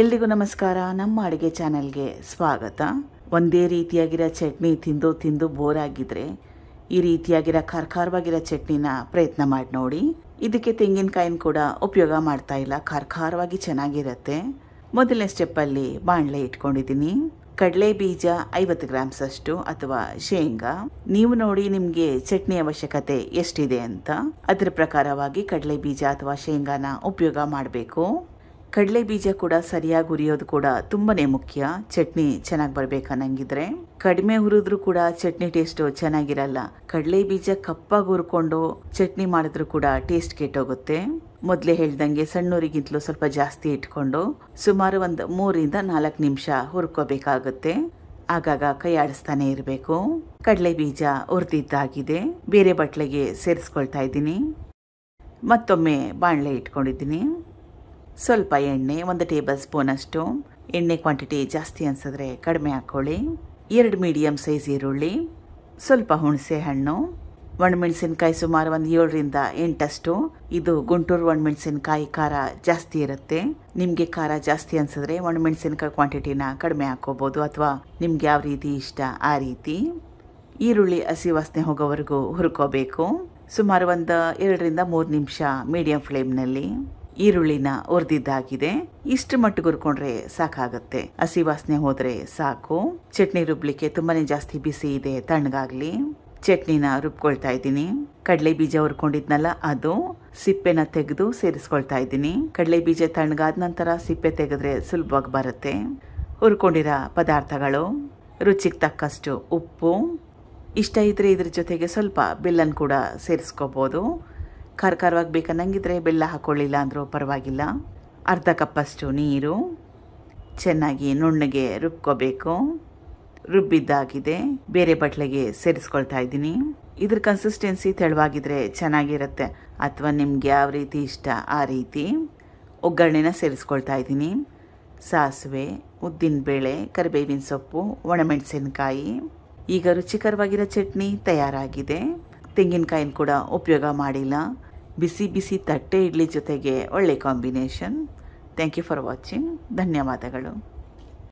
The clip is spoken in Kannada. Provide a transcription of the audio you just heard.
ಎಲ್ರಿಗೂ ನಮಸ್ಕಾರ ನಮ್ಮ ಅಡುಗೆ ಚಾನೆಲ್ಗೆ ಸ್ವಾಗತ ಒಂದೇ ರೀತಿಯಾಗಿರೋ ಚಟ್ನಿ ತಿಂದು ತಿಂದು ಬೋರ್ ಆಗಿದ್ರೆ ಈ ರೀತಿಯಾಗಿರೋ ಖಾರ್ಖಾರವಾಗಿರೋ ಚಟ್ನಿನ ಪ್ರಯತ್ನ ಮಾಡಿ ನೋಡಿ ಇದಕ್ಕೆ ತೆಂಗಿನಕಾಯಿನ ಕೂಡ ಉಪಯೋಗ ಮಾಡ್ತಾ ಇಲ್ಲ ಖಾರ್ಖಾರವಾಗಿ ಚೆನ್ನಾಗಿರತ್ತೆ ಮೊದಲನೇ ಸ್ಟೆಪ್ಪಲ್ಲಿ ಬಾಣಲೆ ಇಟ್ಕೊಂಡಿದ್ದೀನಿ ಕಡಲೆ ಬೀಜ ಐವತ್ತು ಗ್ರಾಮ್ಸ್ ಅಷ್ಟು ಅಥವಾ ಶೇಂಗಾ ನೀವು ನೋಡಿ ನಿಮಗೆ ಚಟ್ನಿ ಅವಶ್ಯಕತೆ ಎಷ್ಟಿದೆ ಅಂತ ಅದರ ಪ್ರಕಾರವಾಗಿ ಕಡಲೆ ಬೀಜ ಅಥವಾ ಶೇಂಗಾನ ಉಪಯೋಗ ಮಾಡಬೇಕು ಕಡಲೆ ಬೀಜ ಕೂಡ ಸರಿಯಾಗಿ ಹುರಿಯೋದು ಕೂಡ ತುಂಬಾನೇ ಮುಖ್ಯ ಚಟ್ನಿ ಚೆನ್ನಾಗಿ ಬರಬೇಕನ್ನಂಗಿದ್ರೆ ಕಡಿಮೆ ಹುರಿದ್ರು ಕೂಡ ಚಟ್ನಿ ಟೇಸ್ಟ್ ಚೆನ್ನಾಗಿರಲ್ಲ ಕಡಲೆ ಬೀಜ ಕಪ್ಪಾಗಿ ಹುರ್ಕೊಂಡು ಚಟ್ನಿ ಮಾಡಿದ್ರು ಕೂಡ ಟೇಸ್ಟ್ ಕೆಟ್ಟೋಗುತ್ತೆ ಮೊದಲೇ ಹೇಳ್ದಂಗೆ ಸಣ್ಣೂರಿಗಿಂತಲೂ ಸ್ವಲ್ಪ ಜಾಸ್ತಿ ಇಟ್ಕೊಂಡು ಸುಮಾರು ಒಂದು ಮೂರಿಂದ ನಾಲ್ಕು ನಿಮಿಷ ಹುರ್ಕೋಬೇಕಾಗುತ್ತೆ ಆಗಾಗ ಕೈ ಆಡಿಸ್ತಾನೆ ಇರಬೇಕು ಕಡಲೆ ಬೀಜ ಹುರಿದಿದ್ದಾಗಿದೆ ಬೇರೆ ಬಟ್ಲೆಗೆ ಸೇರಿಸ್ಕೊಳ್ತಾ ಇದ್ದೀನಿ ಮತ್ತೊಮ್ಮೆ ಬಾಣಲೆ ಇಟ್ಕೊಂಡಿದ್ದೀನಿ ಸ್ವಲ್ಪ ಎಣ್ಣೆ ಒಂದು ಟೇಬಲ್ ಸ್ಪೂನ್ ಅಷ್ಟು ಎಣ್ಣೆ ಕ್ವಾಂಟಿಟಿ ಜಾಸ್ತಿ ಅನ್ಸಿದ್ರೆ ಕಡಿಮೆ ಹಾಕ್ಕೊಳ್ಳಿ ಎರಡು ಮೀಡಿಯಮ್ ಸೈಜ್ ಈರುಳ್ಳಿ ಸ್ವಲ್ಪ ಹುಣಸೆ ಹಣ್ಣು ಒಣಮೆಣಸಿನ್ಕಾಯಿ ಸುಮಾರು ಒಂದು ಏಳರಿಂದ ಎಂಟಷ್ಟು ಇದು ಗುಂಟೂರು ಮೆಣಸಿನಕಾಯಿ ಖಾರ ಜಾಸ್ತಿ ಇರುತ್ತೆ ನಿಮಗೆ ಖಾರ ಜಾಸ್ತಿ ಅನ್ಸಿದ್ರೆ ಒಣಮೆಣಸಿನ್ಕಾಯಿ ಕ್ವಾಂಟಿಟಿನ ಕಡಿಮೆ ಹಾಕೋಬೋದು ಅಥವಾ ನಿಮ್ಗೆ ಯಾವ ರೀತಿ ಇಷ್ಟ ಆ ರೀತಿ ಈರುಳ್ಳಿ ಹಸಿ ವಾಸನೆ ಹೋಗೋವರೆಗೂ ಹುರ್ಕೋಬೇಕು ಸುಮಾರು ಒಂದು ಎರಡರಿಂದ ಮೂರು ನಿಮಿಷ ಮೀಡಿಯಂ ಫ್ಲೇಮ್ನಲ್ಲಿ ಈರುಳ್ಳಿನ ಉರ್ದಿದ್ದಾಗಿದೆ ಇಷ್ಟು ಮಟ್ಟಿಗೆ ಹುರ್ಕೊಂಡ್ರೆ ಸಾಕಾಗುತ್ತೆ ಹಸಿ ವಾಸನೆ ಹೋದ್ರೆ ಸಾಕು ಚಟ್ನಿ ರುಬ್ಲಿಕ್ಕೆ ತುಂಬಾನೇ ಜಾಸ್ತಿ ಬಿಸಿ ಇದೆ ತಣ್ಣಗಾಗ್ಲಿ ಚಟ್ನಿನ ರುಬ್ಕೊಳ್ತಾ ಇದ್ದೀನಿ ಕಡಲೆ ಬೀಜ ಹುರ್ಕೊಂಡಿದ್ನಲ್ಲ ಅದು ಸಿಪ್ಪೆನ ತೆಗೆದು ಸೇರಿಸ್ಕೊಳ್ತಾ ಇದ್ದೀನಿ ಕಡಲೆ ಬೀಜ ತಣ್ಣಗಾದ ನಂತರ ಸಿಪ್ಪೆ ತೆಗೆದ್ರೆ ಸುಲಭವಾಗಿ ಬರುತ್ತೆ ಹುರ್ಕೊಂಡಿರೋ ಪದಾರ್ಥಗಳು ರುಚಿಗೆ ತಕ್ಕಷ್ಟು ಉಪ್ಪು ಇಷ್ಟ ಇದ್ರೆ ಇದ್ರ ಜೊತೆಗೆ ಸ್ವಲ್ಪ ಬೆಲ್ಲನ್ ಕೂಡ ಸೇರಿಸ್ಕೋಬಹುದು ಖಾರ ಖಾರವಾಗಿ ಬೇಕನ್ನಂಗಿದ್ರೆ ಬೆಲ್ಲ ಹಾಕೊಳ್ಳಿಲ್ಲ ಅಂದರೂ ಪರವಾಗಿಲ್ಲ ಅರ್ಧ ಕಪ್ಪಷ್ಟು ನೀರು ಚೆನ್ನಾಗಿ ನುಣ್ಣಗೆ ರುಬ್ಕೋಬೇಕು ರುಬ್ಬಿದ್ದಾಗಿದೆ ಬೇರೆ ಬಟ್ಲೆಗೆ ಸೇರಿಸ್ಕೊಳ್ತಾ ಇದ್ದೀನಿ ಇದ್ರ ಕನ್ಸಿಸ್ಟೆನ್ಸಿ ತೆಳುವಾಗಿದ್ರೆ ಚೆನ್ನಾಗಿರುತ್ತೆ ಅಥವಾ ನಿಮ್ಗೆ ಯಾವ ರೀತಿ ಇಷ್ಟ ಆ ರೀತಿ ಒಗ್ಗರಣೆನ ಸೇರಿಸ್ಕೊಳ್ತಾ ಇದ್ದೀನಿ ಸಾಸಿವೆ ಉದ್ದಿನಬೇಳೆ ಕರಿಬೇವಿನ ಸೊಪ್ಪು ಒಣಮೆಣಸಿನಕಾಯಿ ಈಗ ರುಚಿಕರವಾಗಿರೋ ಚಟ್ನಿ ತಯಾರಾಗಿದೆ ತೆಂಗಿನಕಾಯಿನ ಕೂಡ ಉಪಯೋಗ ಮಾಡಿಲ್ಲ ಬಿಸಿ ಬಿಸಿ ತಟ್ಟೆ ಇಡ್ಲಿ ಜೊತೆಗೆ ಒಳ್ಳೆ combination thank you for watching ಧನ್ಯವಾದಗಳು